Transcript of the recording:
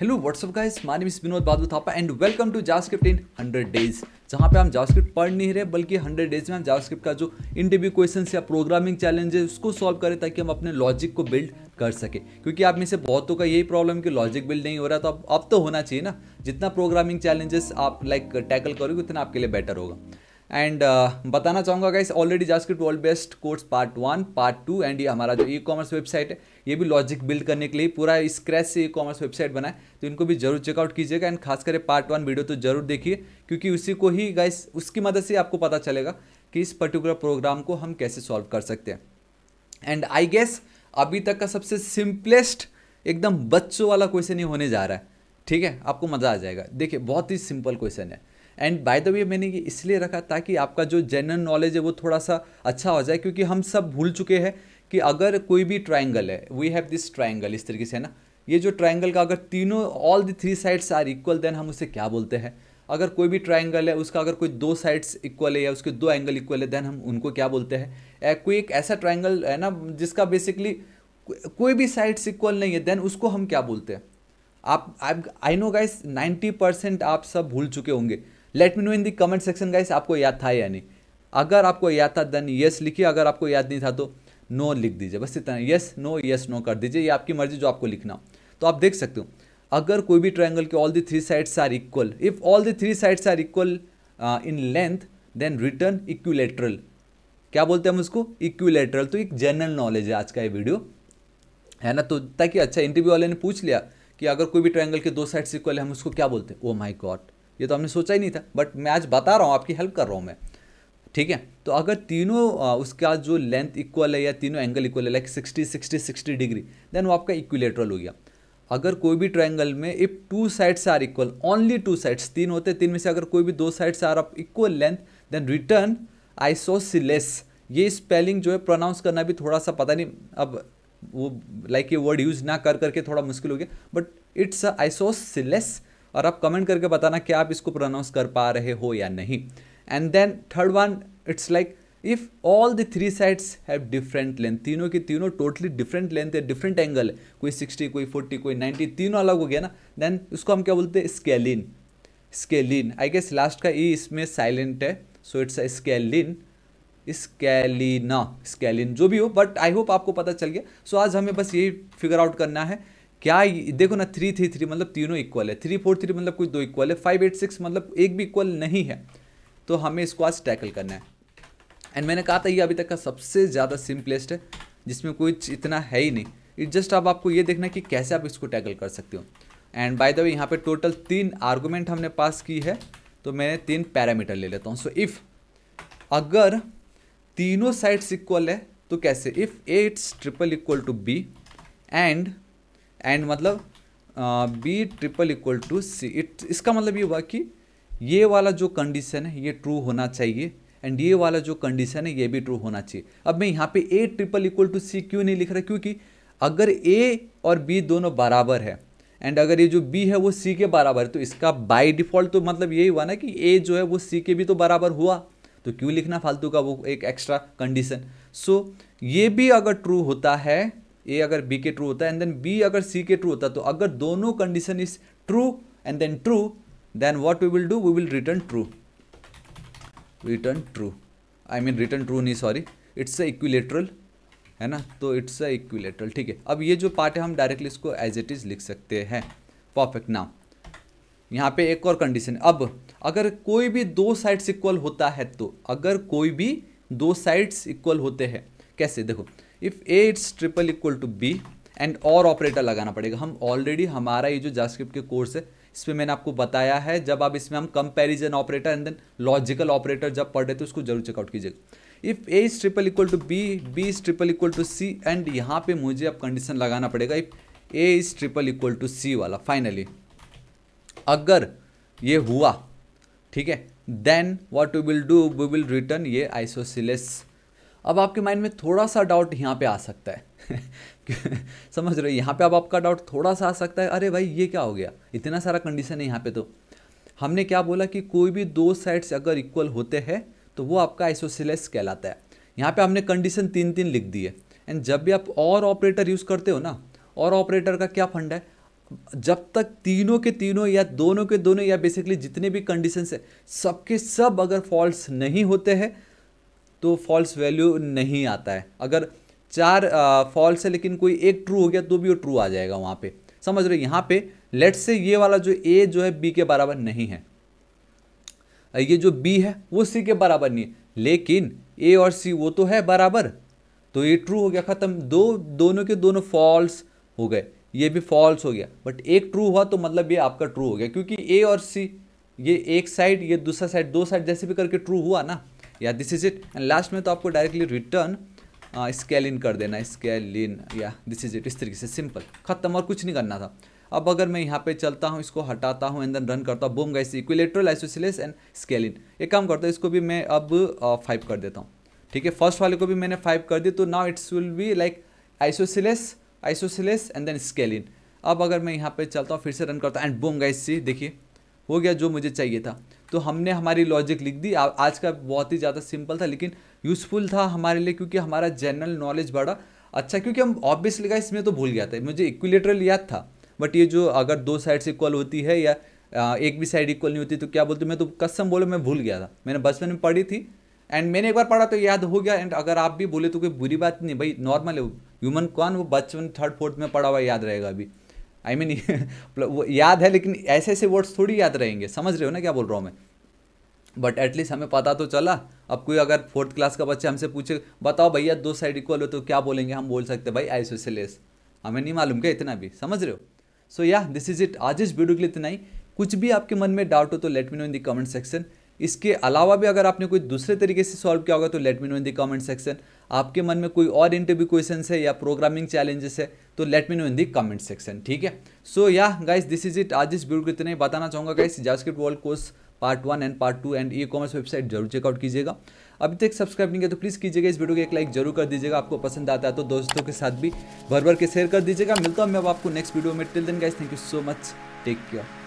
hello what's up guys my name is Vinod Badu Thapa and welcome to JavaScript in 100 days जहां पे हम JavaScript पढ़ नहीं रहे बल्कि 100 डेज में हम जावास्क्रिप्ट का जो इंटरव्यू क्वेश्चन या प्रोग्रामिंग चैलेंज है उसको सॉल्व करें ताकि हम अपने लॉजिक को बिल्ड कर सके क्योंकि आप में से बहुतों का यही प्रॉब्लम कि लॉजिक बिल्ड नहीं हो रहा तो अब अब तो होना चाहिए ना जितना प्रोग्रामिंग चैलेंजेस आप लाइक टैकल करोगे उतना आपके लिए बेटर होगा एंड uh, बताना चाहूँगा guys already JavaScript world best course part one part two and ये हमारा जो ई कॉमर्स वेबसाइट है ये भी लॉजिक बिल्ड करने के लिए पूरा स्क्रैच से ई कॉमर्स वेबसाइट बनाए तो इनको भी जरूर चेकआउट कीजिएगा एंड खास करके पार्ट वन वीडियो तो जरूर देखिए क्योंकि उसी को ही गाइस उसकी मदद से आपको पता चलेगा कि इस पर्टिकुलर प्रोग्राम को हम कैसे सॉल्व कर सकते हैं एंड आई गेस अभी तक का सबसे सिंपलेस्ट एकदम बच्चों वाला क्वेश्चन ही होने जा रहा है ठीक है आपको मज़ा आ जाएगा देखिए बहुत ही सिंपल क्वेश्चन है एंड बाय द वे मैंने ये इसलिए रखा ताकि आपका जो जनरल नॉलेज है वो थोड़ा सा अच्छा हो जाए क्योंकि हम सब भूल चुके हैं कि अगर कोई भी ट्राइंगल है वी हैव दिस ट्राइंगल इस तरीके से है ना ये जो ट्राइंगल का अगर तीनों all the three sides are equal then हम उसे क्या बोलते हैं अगर कोई भी ट्राइंगल है उसका अगर कोई दो साइड्स इक्वल है या उसके दो एंगल इक्वल है देन हम उनको क्या बोलते हैं कोई एक ऐसा ट्राइंगल है ना जिसका बेसिकली कोई भी साइड्स इक्वल नहीं है देन उसको हम क्या बोलते हैं आप I know guys ninety percent आप सब भूल चुके होंगे let me know in the comment section guys आपको याद था या नहीं अगर आपको याद था देन यस लिखिए अगर आपको याद नहीं था तो नो लिख दीजिए बस इतना यस नो यस नो कर दीजिए ये आपकी मर्जी जो आपको लिखना हो तो आप देख सकते हो अगर कोई भी ट्राइंगल के all the three sides are equal if all the three sides are equal in length then return equilateral क्या बोलते हैं हम उसको इक्विलेटरल तो एक जनरल नॉलेज है आज का ये वीडियो है ना तो ताकि अच्छा इंटरव्यू वाले ने पूछ लिया कि अगर कोई भी ट्राइंगल के दो साइड्स इक्वल है हम उसको क्या बोलते हैं ओ माई गॉड ये तो हमने सोचा ही नहीं था बट मैं आज बता रहा हूँ आपकी हेल्प कर रहा हूँ मैं ठीक है तो अगर तीनों उसका जो लेंथ इक्वल है या तीनों एंगल इक्वल है like sixty sixty sixty degree then वो आपका इक्विलेटरल हो गया अगर कोई भी ट्रायंगल में if two sides are equal only two sides तीन होते तीन में से अगर कोई भी दो साइड्स आर आप equal length then return isosceles ये स्पेलिंग जो है प्रोनाउंस करना भी थोड़ा सा पता नहीं अब वो लाइक like ये वर्ड यूज ना कर करके थोड़ा मुश्किल हो गया बट इट्स आइसोसिलेस और आप कमेंट करके बताना कि आप इसको प्रोनाउंस कर पा रहे हो या नहीं and then third one it's like if all the three sides have different length तीनों की तीनों टोटली डिफरेंट लेंथ है डिफरेंट एंगल है कोई सिक्सटी कोई फोर्टी कोई नाइन्टी तीनों अलग हो गया ना देन उसको हम क्या बोलते हैं scalene scalene I guess last का ई e इसमें साइलेंट है so it's a scalene scalene scalene जो भी हो बट आई होप आपको पता चल गया सो so, आज हमें बस यही फिगर आउट करना है क्या देखो ना थ्री थ्री थ्री मतलब तीनों इक्वल है थ्री फोर थ्री मतलब कुछ दो इक्वल है फाइव एट सिक्स मतलब एक भी इक्वल नहीं है तो हमें इसको आज टैकल करना है एंड मैंने कहा था ये अभी तक का सबसे ज़्यादा सिंपलेस्ट है जिसमें कुछ इतना है ही नहीं इट जस्ट अब आपको ये देखना है कि कैसे आप इसको टैकल कर सकते हो एंड बाय द वे यहाँ पे टोटल तीन आर्गूमेंट हमने पास की है तो मैंने तीन पैरामीटर ले लेता हूँ सो इफ़ अगर तीनों साइड्स इक्वल है तो कैसे if it's triple equal to B and and मतलब B triple equal to C it इसका मतलब ये हुआ कि ये वाला जो कंडीशन है ये ट्रू होना चाहिए एंड ये वाला जो कंडीशन है ये भी ट्रू होना चाहिए अब मैं यहाँ पे A triple equal to C क्यों नहीं लिख रहा क्योंकि अगर ए और बी दोनों बराबर है एंड अगर ये जो बी है वो सी के बराबर है तो इसका बाय डिफॉल्ट तो मतलब यही हुआ ना कि ए जो है वो सी के भी तो बराबर हुआ तो क्यों लिखना फालतू का वो एक एक्स्ट्रा कंडीशन सो so, ये भी अगर ट्रू होता है ए अगर बी के ट्रू होता है एंड देन बी अगर सी के ट्रू होता है तो अगर दोनों condition is true and then true then what we will do we will return true return true I mean return true नहीं सॉरी इट्स अ इक्विलेटरल है ना तो इट्स अ इक्विलेटरल ठीक है अब ये जो पार्ट है हम डायरेक्टली इसको एज इट इज़ लिख सकते हैं परफेक्ट नाउ यहाँ पे एक और कंडीशन अब अगर कोई भी दो साइड्स इक्वल होता है तो अगर कोई भी दो साइड्स इक्वल होते हैं कैसे देखो if A it's triple equal to B and और ऑपरेटर लगाना पड़ेगा हम ऑलरेडी हमारा ये जो जास्क्रिप्ट के कोर्स है इसमें मैंने आपको बताया है जब आप इसमें हम comparison operator and then logical operator जब पढ़ रहे थे उसको जरूर चेकआउट कीजिएगा if A is triple equal to B B is triple equal to C and यहाँ पे मुझे अब कंडीशन लगाना पड़ेगा if A is triple equal to C वाला फाइनली अगर ये हुआ ठीक है then what we will do we will return ये आइसोसिलेस अब आपके माइंड में थोड़ा सा डाउट यहाँ पे आ सकता है समझ रहे हो यहाँ पे अब आपका डाउट थोड़ा सा आ सकता है अरे भाई ये क्या हो गया इतना सारा कंडीशन है यहाँ पे तो हमने क्या बोला कि कोई भी दो साइड्स अगर इक्वल होते हैं तो वो आपका आइसोसिलेस कहलाता है यहाँ पे हमने कंडीशन तीन तीन लिख दिए एंड जब भी आप और ऑपरेटर यूज़ करते हो ना और ऑपरेटर का क्या फंड है जब तक तीनों के तीनों या दोनों के दोनों या बेसिकली जितने भी कंडीशन है सबके सब अगर फॉल्ट नहीं होते हैं तो फॉल्स वैल्यू नहीं आता है अगर चार फॉल्स है लेकिन कोई एक ट्रू हो गया तो भी वो ट्रू आ जाएगा वहाँ पे समझ रहे यहाँ पे लेट से ये वाला जो ए जो है बी के बराबर नहीं है ये जो बी है वो सी के बराबर नहीं है लेकिन ए और सी वो तो है बराबर तो ये ट्रू हो गया ख़त्म दो दोनों के दोनों फॉल्स हो गए ये भी फॉल्स हो गया बट एक ट्रू हुआ तो मतलब ये आपका ट्रू हो गया क्योंकि ए और सी ये एक साइड ये दूसरा साइड दो साइड जैसे भी करके ट्रू हुआ ना या this is it and last में तो आपको डायरेक्टली रिटर्न स्केल इन कर देना स्केल इन या दिस इज इट इस तरीके से सिंपल खत्म और कुछ नहीं करना था अब अगर मैं यहाँ पे चलता हूँ इसको हटाता हूँ एंड देन रन करता हूँ बोम guys equilateral isosceles and scalene एक काम करता हूँ इसको भी मैं अब फाइव uh, कर देता हूँ ठीक है फर्स्ट वाले को भी मैंने फाइव कर दी तो now it's will be like isosceles isosceles and then scalene अब अगर मैं यहाँ पे चलता हूँ फिर से रन करता हूँ एंड बोम गाइस सी देखिए हो गया जो मुझे चाहिए था तो हमने हमारी लॉजिक लिख दी आज का बहुत ही ज़्यादा सिंपल था लेकिन यूज़फुल था हमारे लिए क्योंकि हमारा जनरल नॉलेज बढ़ा अच्छा क्योंकि हम ऑब्वियसली का इसमें तो भूल गया था मुझे इक्विलेटरल याद था बट ये जो अगर दो साइड से इक्वल होती है या एक भी साइड इक्वल नहीं होती तो क्या बोलते मैं तो कसम बोले मैं भूल गया था मैंने बचपन में पढ़ी थी एंड मैंने एक बार पढ़ा तो याद हो गया एंड अगर आप भी बोले तो कोई बुरी बात नहीं भाई नॉर्मल है ह्यूमन कौन वो बचपन थर्ड फोर्थ में पढ़ा हुआ याद रहेगा अभी आई I मीन mean, मतलब याद है लेकिन ऐसे ऐसे वर्ड्स थोड़ी याद रहेंगे समझ रहे हो ना क्या बोल रहा हूँ मैं बट एटलीस्ट हमें पता तो चला अब कोई अगर फोर्थ क्लास का बच्चा हमसे पूछे बताओ भैया दो साइड इक्वल हो तो क्या बोलेंगे हम बोल सकते भाई आई से लेस हमें नहीं मालूम क्या इतना भी समझ रहे हो सो या दिस इज इट आज इस वीडियो के लिए इतना ही कुछ भी आपके मन में डाउट हो तो let me know in the comment section इसके अलावा भी अगर आपने कोई दूसरे तरीके से सॉल्व किया होगा तो let me know in the comment section आपके मन में कोई और इंटरव्यू क्वेश्चन है या प्रोग्रामिंग चैलेंजेस है तो let me know in the comment section ठीक है सो या गाइस दिस इज इट आज इस वीडियो को इतना ही बताना चाहूंगा guys JavaScript world course part one and part two and E commerce website जरूर चेकआउट कीजिएगा अभी तक सब्सक्राइब नहीं किया तो प्लीज़ कीजिएगा इस वीडियो को एक लाइक जरूर कर दीजिएगा आपको पसंद आता है तो दोस्तों के साथ भी भर भर के शेयर कर दीजिएगा मिलता हूँ मैं अब आपको नेक्स्ट वीडियो में till then guys thank you so much take care